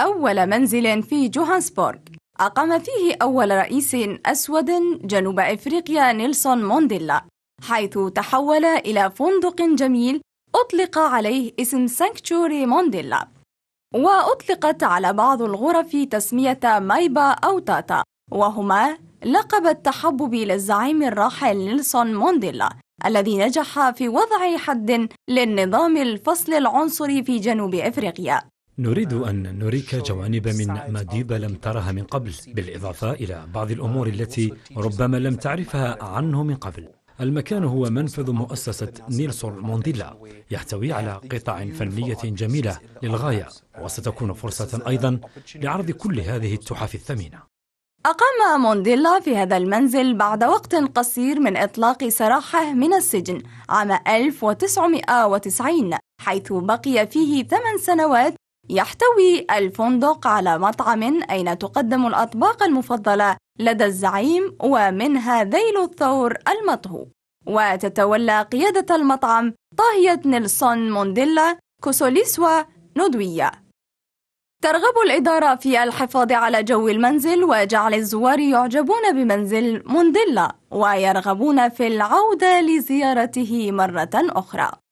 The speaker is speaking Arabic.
أول منزل في جوهانسبورغ أقام فيه أول رئيس أسود جنوب إفريقيا نيلسون مونديلا حيث تحول إلى فندق جميل أطلق عليه اسم سانكتشوري مونديلا وأطلقت على بعض الغرف تسمية مايبا أو تاتا وهما لقب التحبب للزعيم الراحل نيلسون مونديلا الذي نجح في وضع حد للنظام الفصل العنصري في جنوب افريقيا نريد أن نريك جوانب من ماديبا لم ترها من قبل بالإضافة إلى بعض الأمور التي ربما لم تعرفها عنه من قبل المكان هو منفذ مؤسسة نيلسون مونديلا يحتوي على قطع فنية جميلة للغاية وستكون فرصة أيضا لعرض كل هذه التحف الثمينة أقام مونديلا في هذا المنزل بعد وقت قصير من إطلاق سراحه من السجن عام 1990 حيث بقي فيه ثمان سنوات يحتوي الفندق على مطعم أين تقدم الأطباق المفضلة لدى الزعيم ومنها ذيل الثور المطهو وتتولى قيادة المطعم طاهية نيلسون مونديلا كوسوليسوا ندوية ترغب الإدارة في الحفاظ على جو المنزل وجعل الزوار يعجبون بمنزل مونديلا ويرغبون في العودة لزيارته مرة أخرى